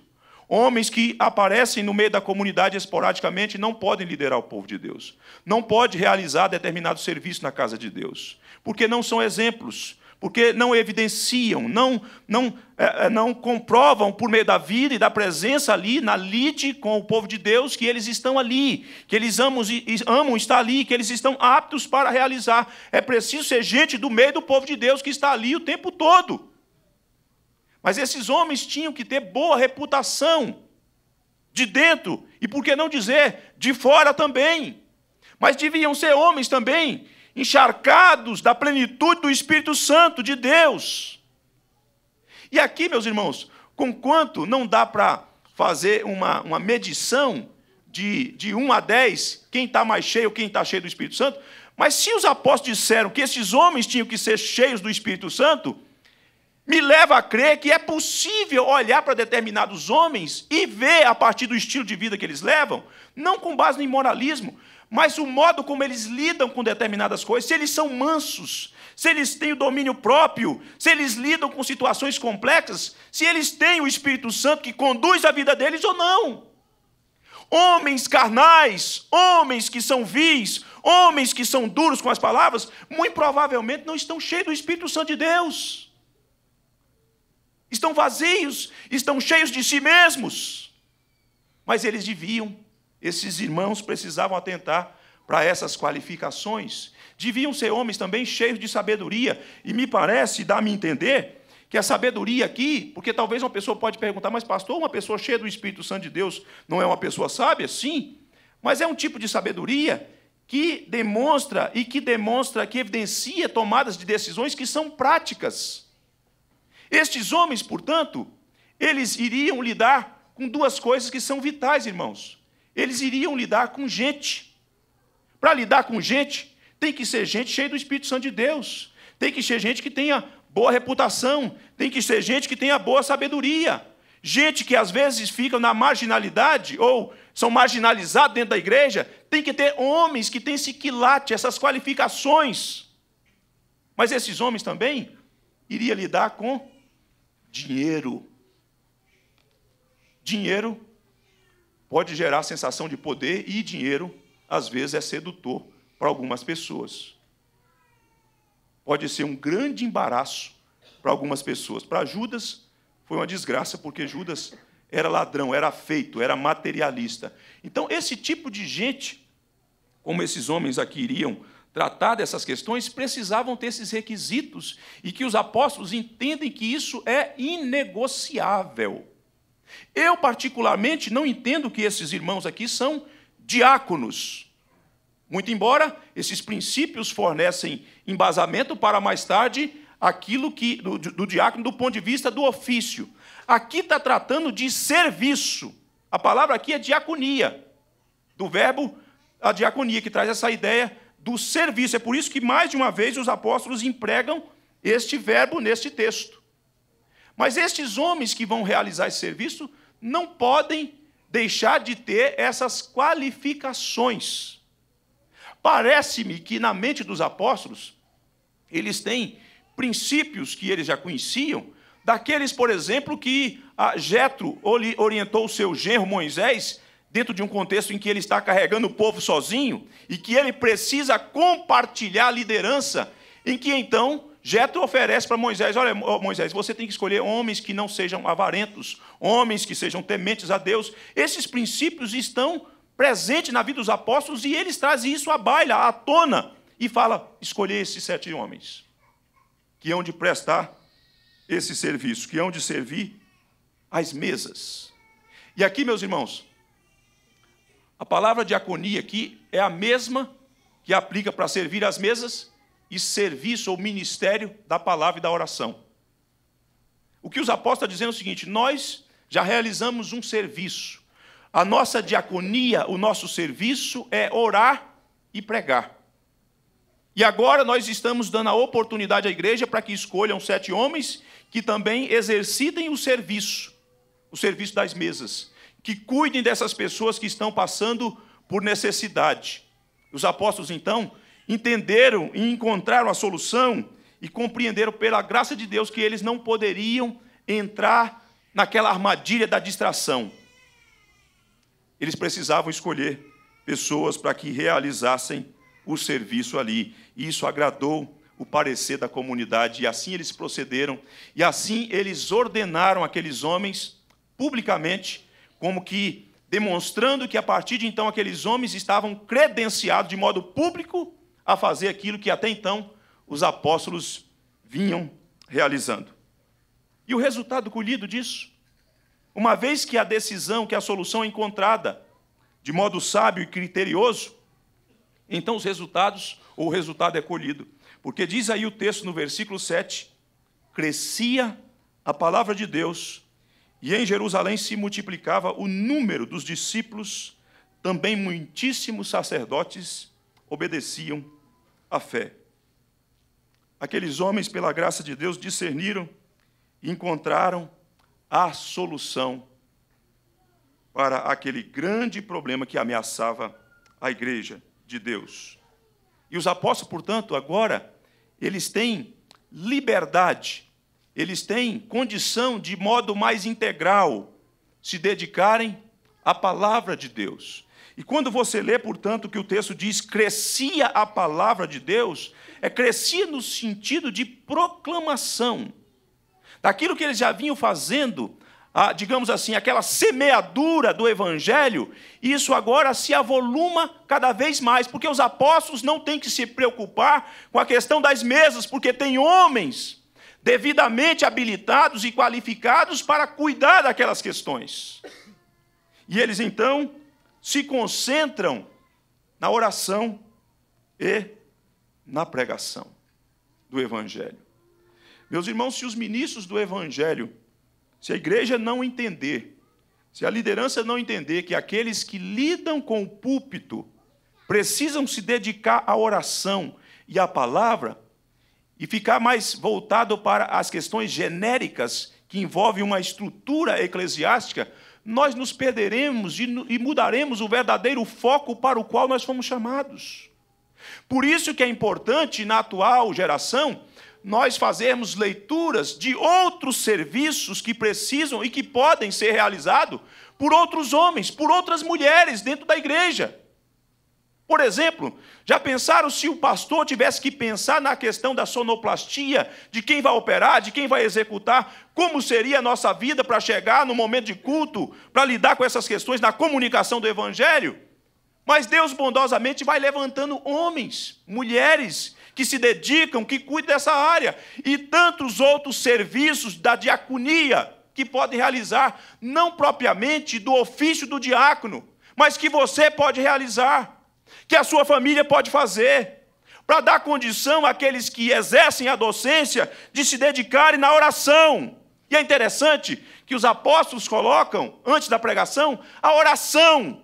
Homens que aparecem no meio da comunidade esporadicamente não podem liderar o povo de Deus. Não pode realizar determinado serviço na casa de Deus. Porque não são exemplos. Porque não evidenciam, não, não, é, é não comprovam por meio da vida e da presença ali, na lide com o povo de Deus, que eles estão ali, que eles amam, amam estar ali, que eles estão aptos para realizar. É preciso ser gente do meio do povo de Deus que está ali o tempo todo. Mas esses homens tinham que ter boa reputação de dentro e, por que não dizer, de fora também. Mas deviam ser homens também encharcados da plenitude do Espírito Santo de Deus. E aqui, meus irmãos, conquanto não dá para fazer uma, uma medição de, de 1 a 10, quem está mais cheio, quem está cheio do Espírito Santo, mas se os apóstolos disseram que esses homens tinham que ser cheios do Espírito Santo, me leva a crer que é possível olhar para determinados homens e ver, a partir do estilo de vida que eles levam, não com base no imoralismo, mas o modo como eles lidam com determinadas coisas, se eles são mansos, se eles têm o domínio próprio, se eles lidam com situações complexas, se eles têm o Espírito Santo que conduz a vida deles ou não. Homens carnais, homens que são vis, homens que são duros com as palavras, muito provavelmente não estão cheios do Espírito Santo de Deus estão vazios, estão cheios de si mesmos. Mas eles deviam, esses irmãos precisavam atentar para essas qualificações. Deviam ser homens também cheios de sabedoria, e me parece, dá-me entender, que a sabedoria aqui, porque talvez uma pessoa pode perguntar, mas pastor, uma pessoa cheia do Espírito Santo de Deus não é uma pessoa sábia? Sim, mas é um tipo de sabedoria que demonstra e que demonstra, que evidencia tomadas de decisões que são práticas. Estes homens, portanto, eles iriam lidar com duas coisas que são vitais, irmãos. Eles iriam lidar com gente. Para lidar com gente, tem que ser gente cheia do Espírito Santo de Deus. Tem que ser gente que tenha boa reputação, tem que ser gente que tenha boa sabedoria. Gente que às vezes fica na marginalidade ou são marginalizados dentro da igreja, tem que ter homens que têm esse quilate, essas qualificações. Mas esses homens também iria lidar com dinheiro. Dinheiro pode gerar a sensação de poder e dinheiro, às vezes, é sedutor para algumas pessoas. Pode ser um grande embaraço para algumas pessoas. Para Judas, foi uma desgraça, porque Judas era ladrão, era feito, era materialista. Então, esse tipo de gente, como esses homens aqui iriam tratar dessas questões, precisavam ter esses requisitos e que os apóstolos entendem que isso é inegociável. Eu, particularmente, não entendo que esses irmãos aqui são diáconos. Muito embora esses princípios fornecem embasamento para mais tarde aquilo que do, do diácono do ponto de vista do ofício. Aqui está tratando de serviço. A palavra aqui é diaconia, do verbo a diaconia, que traz essa ideia do serviço. É por isso que, mais de uma vez, os apóstolos empregam este verbo neste texto. Mas estes homens que vão realizar esse serviço não podem deixar de ter essas qualificações. Parece-me que na mente dos apóstolos, eles têm princípios que eles já conheciam, daqueles, por exemplo, que Jetro orientou o seu genro Moisés dentro de um contexto em que ele está carregando o povo sozinho e que ele precisa compartilhar a liderança, em que então Jetro oferece para Moisés: Olha, Moisés, você tem que escolher homens que não sejam avarentos, homens que sejam tementes a Deus. Esses princípios estão presentes na vida dos apóstolos e eles trazem isso à baila, à tona, e fala: escolher esses sete homens que hão de prestar esse serviço, que hão de servir as mesas. E aqui, meus irmãos, a palavra diaconia aqui é a mesma que aplica para servir as mesas e serviço ou ministério da palavra e da oração. O que os apóstolos dizem é o seguinte: nós já realizamos um serviço. A nossa diaconia, o nosso serviço é orar e pregar. E agora nós estamos dando a oportunidade à igreja para que escolham sete homens que também exercitem o serviço, o serviço das mesas que cuidem dessas pessoas que estão passando por necessidade. Os apóstolos, então, entenderam e encontraram a solução e compreenderam, pela graça de Deus, que eles não poderiam entrar naquela armadilha da distração. Eles precisavam escolher pessoas para que realizassem o serviço ali. E isso agradou o parecer da comunidade, e assim eles procederam, e assim eles ordenaram aqueles homens publicamente como que demonstrando que a partir de então aqueles homens estavam credenciados de modo público a fazer aquilo que até então os apóstolos vinham realizando. E o resultado colhido disso? Uma vez que a decisão, que a solução é encontrada de modo sábio e criterioso, então os resultados, ou o resultado é colhido. Porque diz aí o texto no versículo 7: crescia a palavra de Deus e em Jerusalém se multiplicava o número dos discípulos, também muitíssimos sacerdotes obedeciam à fé. Aqueles homens, pela graça de Deus, discerniram e encontraram a solução para aquele grande problema que ameaçava a igreja de Deus. E os apóstolos, portanto, agora, eles têm liberdade eles têm condição de modo mais integral se dedicarem à palavra de Deus. E quando você lê, portanto, que o texto diz crescia a palavra de Deus, é crescia no sentido de proclamação daquilo que eles já vinham fazendo, a, digamos assim, aquela semeadura do evangelho, isso agora se avoluma cada vez mais, porque os apóstolos não têm que se preocupar com a questão das mesas, porque tem homens devidamente habilitados e qualificados para cuidar daquelas questões. E eles então se concentram na oração e na pregação do Evangelho. Meus irmãos, se os ministros do Evangelho, se a igreja não entender, se a liderança não entender que aqueles que lidam com o púlpito precisam se dedicar à oração e à palavra, e ficar mais voltado para as questões genéricas que envolvem uma estrutura eclesiástica, nós nos perderemos e mudaremos o verdadeiro foco para o qual nós fomos chamados. Por isso que é importante na atual geração nós fazermos leituras de outros serviços que precisam e que podem ser realizados por outros homens, por outras mulheres dentro da igreja. Por exemplo, já pensaram se o pastor tivesse que pensar na questão da sonoplastia, de quem vai operar, de quem vai executar, como seria a nossa vida para chegar no momento de culto, para lidar com essas questões na comunicação do evangelho? Mas Deus bondosamente vai levantando homens, mulheres que se dedicam, que cuidam dessa área e tantos outros serviços da diaconia que podem realizar, não propriamente do ofício do diácono, mas que você pode realizar que a sua família pode fazer, para dar condição àqueles que exercem a docência de se dedicarem na oração. E é interessante que os apóstolos colocam, antes da pregação, a oração.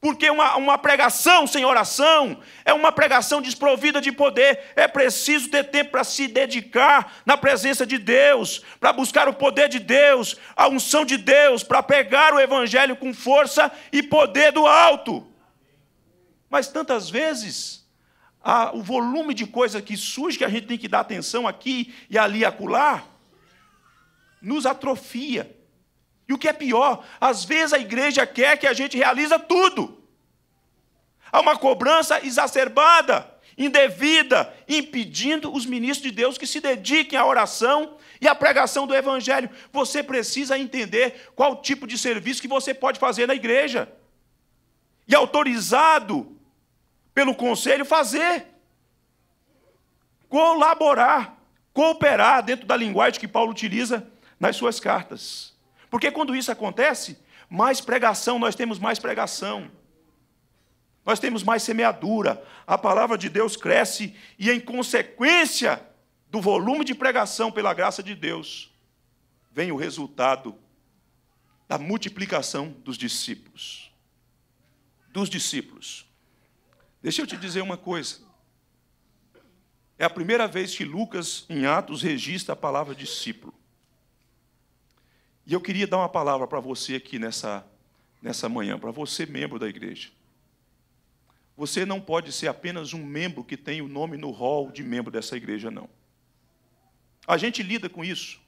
Porque uma, uma pregação sem oração é uma pregação desprovida de poder. É preciso ter tempo para se dedicar na presença de Deus, para buscar o poder de Deus, a unção de Deus, para pegar o evangelho com força e poder do alto. Mas tantas vezes a, o volume de coisa que surge que a gente tem que dar atenção aqui e ali acolá nos atrofia. E o que é pior, às vezes a igreja quer que a gente realize tudo. Há uma cobrança exacerbada, indevida, impedindo os ministros de Deus que se dediquem à oração e à pregação do evangelho. Você precisa entender qual tipo de serviço que você pode fazer na igreja. E autorizado pelo conselho, fazer, colaborar, cooperar dentro da linguagem que Paulo utiliza nas suas cartas. Porque quando isso acontece, mais pregação, nós temos mais pregação. Nós temos mais semeadura, a palavra de Deus cresce e em consequência do volume de pregação pela graça de Deus, vem o resultado da multiplicação dos discípulos. Dos discípulos. Deixa eu te dizer uma coisa. É a primeira vez que Lucas, em Atos, registra a palavra discípulo. E eu queria dar uma palavra para você aqui nessa, nessa manhã, para você, membro da igreja. Você não pode ser apenas um membro que tem o nome no hall de membro dessa igreja, não. A gente lida com isso.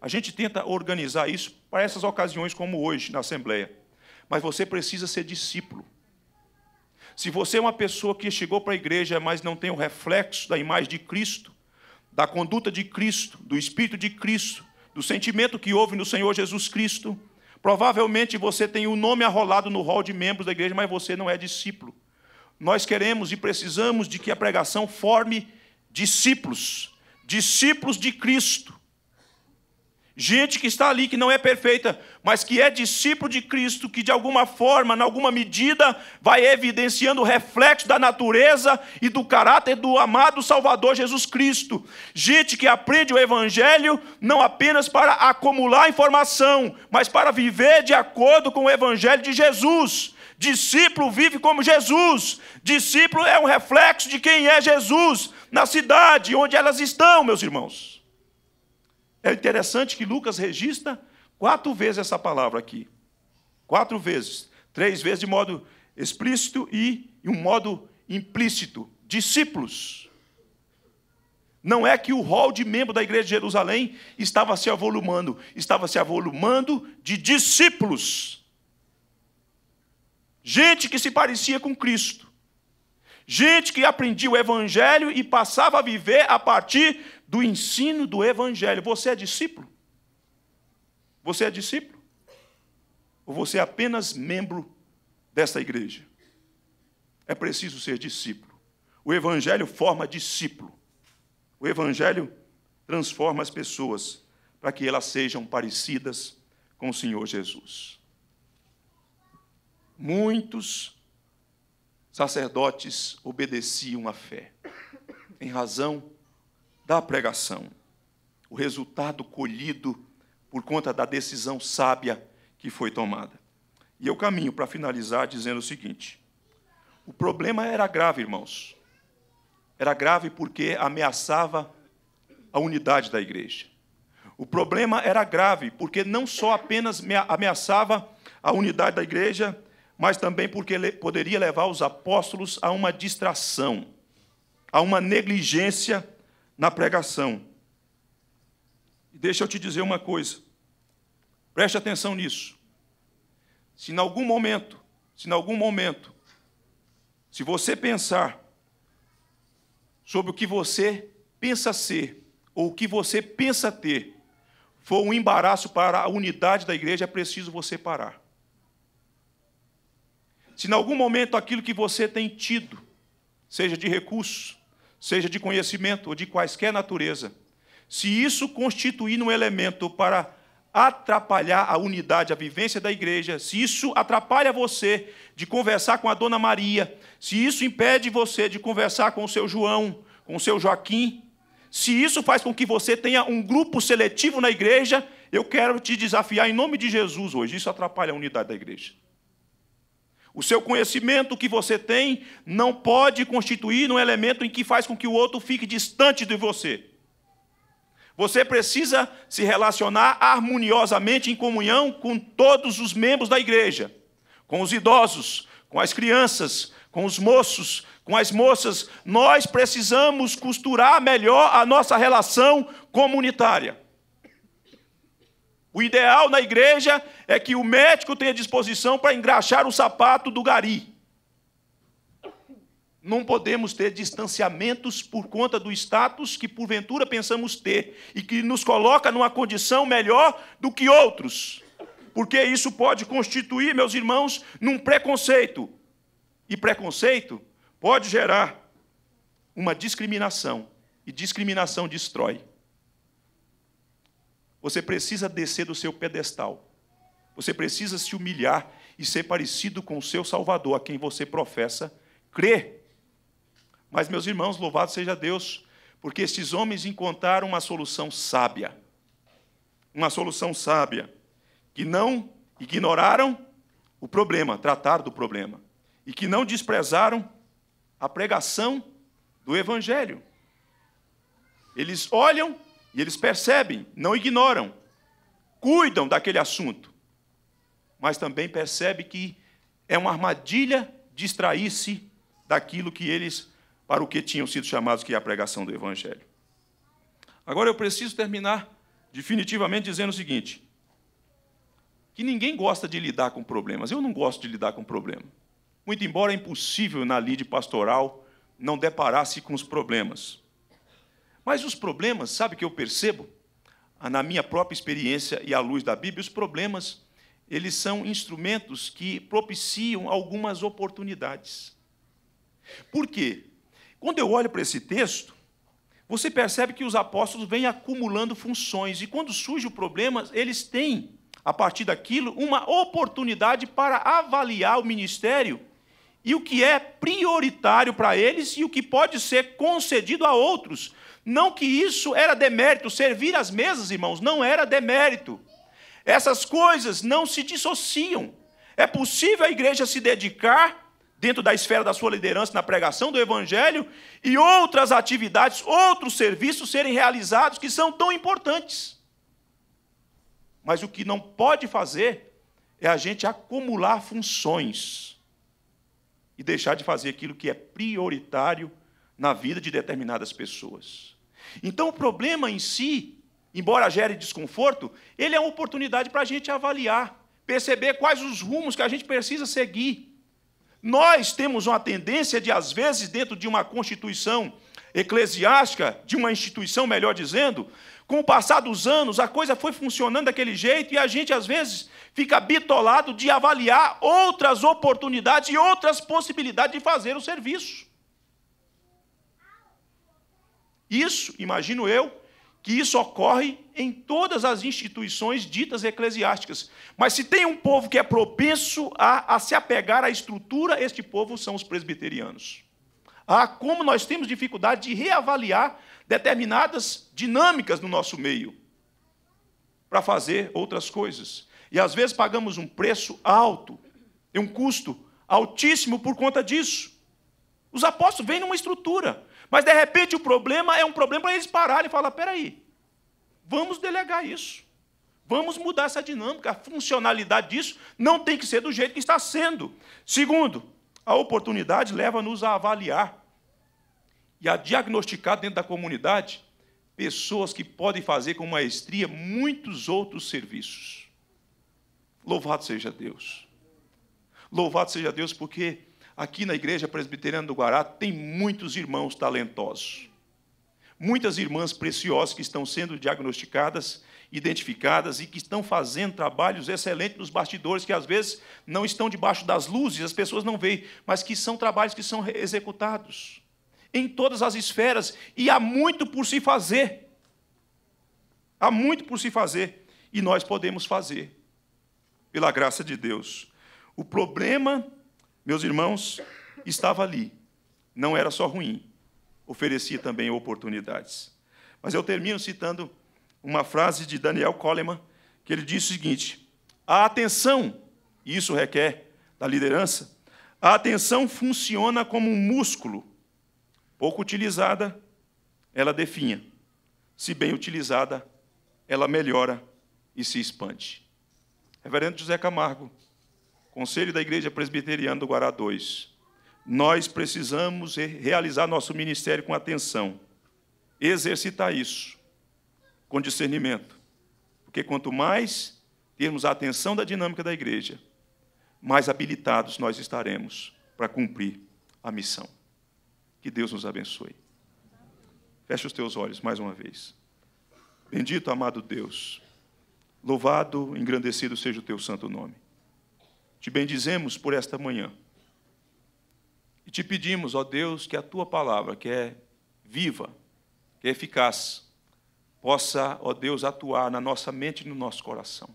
A gente tenta organizar isso para essas ocasiões como hoje, na Assembleia. Mas você precisa ser discípulo. Se você é uma pessoa que chegou para a igreja, mas não tem o reflexo da imagem de Cristo, da conduta de Cristo, do Espírito de Cristo, do sentimento que houve no Senhor Jesus Cristo, provavelmente você tem o nome arrolado no rol de membros da igreja, mas você não é discípulo. Nós queremos e precisamos de que a pregação forme discípulos, discípulos de Cristo, Gente que está ali, que não é perfeita, mas que é discípulo de Cristo, que de alguma forma, em alguma medida, vai evidenciando o reflexo da natureza e do caráter do amado Salvador Jesus Cristo. Gente que aprende o Evangelho não apenas para acumular informação, mas para viver de acordo com o Evangelho de Jesus. Discípulo vive como Jesus. Discípulo é um reflexo de quem é Jesus na cidade onde elas estão, meus irmãos. É interessante que Lucas registra quatro vezes essa palavra aqui. Quatro vezes. Três vezes de modo explícito e de um modo implícito. Discípulos. Não é que o rol de membro da igreja de Jerusalém estava se avolumando, estava se avolumando de discípulos. Gente que se parecia com Cristo. Gente que aprendia o evangelho e passava a viver a partir do ensino do Evangelho. Você é discípulo? Você é discípulo? Ou você é apenas membro desta igreja? É preciso ser discípulo. O Evangelho forma discípulo. O Evangelho transforma as pessoas para que elas sejam parecidas com o Senhor Jesus. Muitos sacerdotes obedeciam à fé, em razão da pregação, o resultado colhido por conta da decisão sábia que foi tomada. E eu caminho para finalizar dizendo o seguinte: o problema era grave, irmãos. Era grave porque ameaçava a unidade da igreja. O problema era grave porque não só apenas ameaçava a unidade da igreja, mas também porque poderia levar os apóstolos a uma distração, a uma negligência na pregação. E deixa eu te dizer uma coisa. Preste atenção nisso. Se em algum momento, se em algum momento, se você pensar sobre o que você pensa ser ou o que você pensa ter, for um embaraço para a unidade da igreja, é preciso você parar. Se em algum momento aquilo que você tem tido, seja de recursos, seja de conhecimento ou de quaisquer natureza, se isso constituir um elemento para atrapalhar a unidade, a vivência da igreja, se isso atrapalha você de conversar com a dona Maria, se isso impede você de conversar com o seu João, com o seu Joaquim, se isso faz com que você tenha um grupo seletivo na igreja, eu quero te desafiar em nome de Jesus hoje. Isso atrapalha a unidade da igreja. O seu conhecimento que você tem não pode constituir um elemento em que faz com que o outro fique distante de você. Você precisa se relacionar harmoniosamente em comunhão com todos os membros da igreja, com os idosos, com as crianças, com os moços, com as moças. Nós precisamos costurar melhor a nossa relação comunitária. O ideal na igreja é que o médico tenha disposição para engraxar o sapato do gari. Não podemos ter distanciamentos por conta do status que porventura pensamos ter e que nos coloca numa condição melhor do que outros. Porque isso pode constituir, meus irmãos, num preconceito. E preconceito pode gerar uma discriminação, e discriminação destrói. Você precisa descer do seu pedestal. Você precisa se humilhar e ser parecido com o seu Salvador, a quem você professa crer. Mas, meus irmãos, louvado seja Deus, porque estes homens encontraram uma solução sábia. Uma solução sábia. Que não ignoraram o problema, trataram do problema. E que não desprezaram a pregação do Evangelho. Eles olham e eles percebem, não ignoram, cuidam daquele assunto, mas também percebem que é uma armadilha distrair-se daquilo que eles, para o que tinham sido chamados, que é a pregação do Evangelho. Agora eu preciso terminar definitivamente dizendo o seguinte: que ninguém gosta de lidar com problemas. Eu não gosto de lidar com problema. Muito embora é impossível na lide pastoral não deparar-se com os problemas. Mas os problemas, sabe que eu percebo? Ah, na minha própria experiência e à luz da Bíblia, os problemas, eles são instrumentos que propiciam algumas oportunidades. Por quê? Quando eu olho para esse texto, você percebe que os apóstolos vêm acumulando funções, e quando surge o problema, eles têm, a partir daquilo, uma oportunidade para avaliar o ministério e o que é prioritário para eles e o que pode ser concedido a outros. Não que isso era demérito, servir às mesas, irmãos, não era demérito. Essas coisas não se dissociam. É possível a igreja se dedicar, dentro da esfera da sua liderança, na pregação do evangelho, e outras atividades, outros serviços serem realizados que são tão importantes. Mas o que não pode fazer é a gente acumular funções e deixar de fazer aquilo que é prioritário na vida de determinadas pessoas. Então, o problema em si, embora gere desconforto, ele é uma oportunidade para a gente avaliar, perceber quais os rumos que a gente precisa seguir. Nós temos uma tendência de, às vezes, dentro de uma constituição eclesiástica, de uma instituição, melhor dizendo, com o passar dos anos, a coisa foi funcionando daquele jeito e a gente, às vezes, fica bitolado de avaliar outras oportunidades e outras possibilidades de fazer o serviço. Isso, imagino eu, que isso ocorre em todas as instituições ditas eclesiásticas. Mas se tem um povo que é propenso a, a se apegar à estrutura, este povo são os presbiterianos. Ah, como nós temos dificuldade de reavaliar determinadas dinâmicas no nosso meio para fazer outras coisas. E às vezes pagamos um preço alto, um custo altíssimo por conta disso. Os apóstolos vêm numa estrutura. Mas de repente o problema é um problema para eles pararem e falar: peraí, vamos delegar isso. Vamos mudar essa dinâmica. A funcionalidade disso não tem que ser do jeito que está sendo. Segundo, a oportunidade leva-nos a avaliar e a diagnosticar dentro da comunidade pessoas que podem fazer com maestria muitos outros serviços. Louvado seja Deus. Louvado seja Deus porque Aqui na Igreja Presbiteriana do Guará tem muitos irmãos talentosos. Muitas irmãs preciosas que estão sendo diagnosticadas, identificadas e que estão fazendo trabalhos excelentes nos bastidores, que às vezes não estão debaixo das luzes, as pessoas não veem, mas que são trabalhos que são executados em todas as esferas e há muito por se fazer. Há muito por se fazer e nós podemos fazer, pela graça de Deus. O problema meus irmãos, estava ali. Não era só ruim, oferecia também oportunidades. Mas eu termino citando uma frase de Daniel Coleman, que ele diz o seguinte: a atenção, e isso requer da liderança, a atenção funciona como um músculo. Pouco utilizada, ela definha. Se bem utilizada, ela melhora e se expande. Reverendo José Camargo, Conselho da Igreja Presbiteriana do Guará 2. Nós precisamos realizar nosso ministério com atenção, exercitar isso com discernimento, porque quanto mais termos a atenção da dinâmica da igreja, mais habilitados nós estaremos para cumprir a missão. Que Deus nos abençoe. Feche os teus olhos mais uma vez. Bendito, amado Deus, louvado, engrandecido seja o teu santo nome. Te bendizemos por esta manhã. E te pedimos, ó Deus, que a tua palavra, que é viva, que é eficaz, possa, ó Deus, atuar na nossa mente e no nosso coração.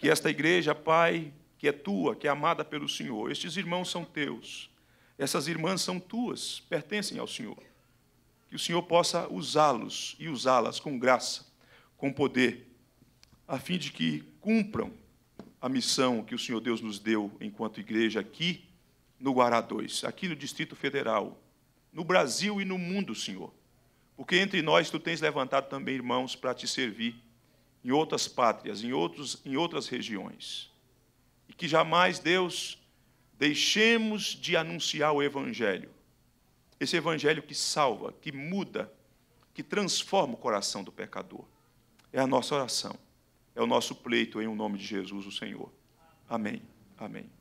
Que esta igreja, Pai, que é tua, que é amada pelo Senhor, estes irmãos são teus, essas irmãs são tuas, pertencem ao Senhor. Que o Senhor possa usá-los e usá-las com graça, com poder, a fim de que cumpram a missão que o Senhor Deus nos deu enquanto igreja aqui no Guará 2, aqui no Distrito Federal, no Brasil e no mundo, Senhor. Porque entre nós tu tens levantado também irmãos para te servir em outras pátrias, em, outros, em outras regiões. E que jamais, Deus, deixemos de anunciar o Evangelho. Esse Evangelho que salva, que muda, que transforma o coração do pecador. É a nossa oração. É o nosso pleito em o um nome de Jesus, o Senhor. Amém. Amém.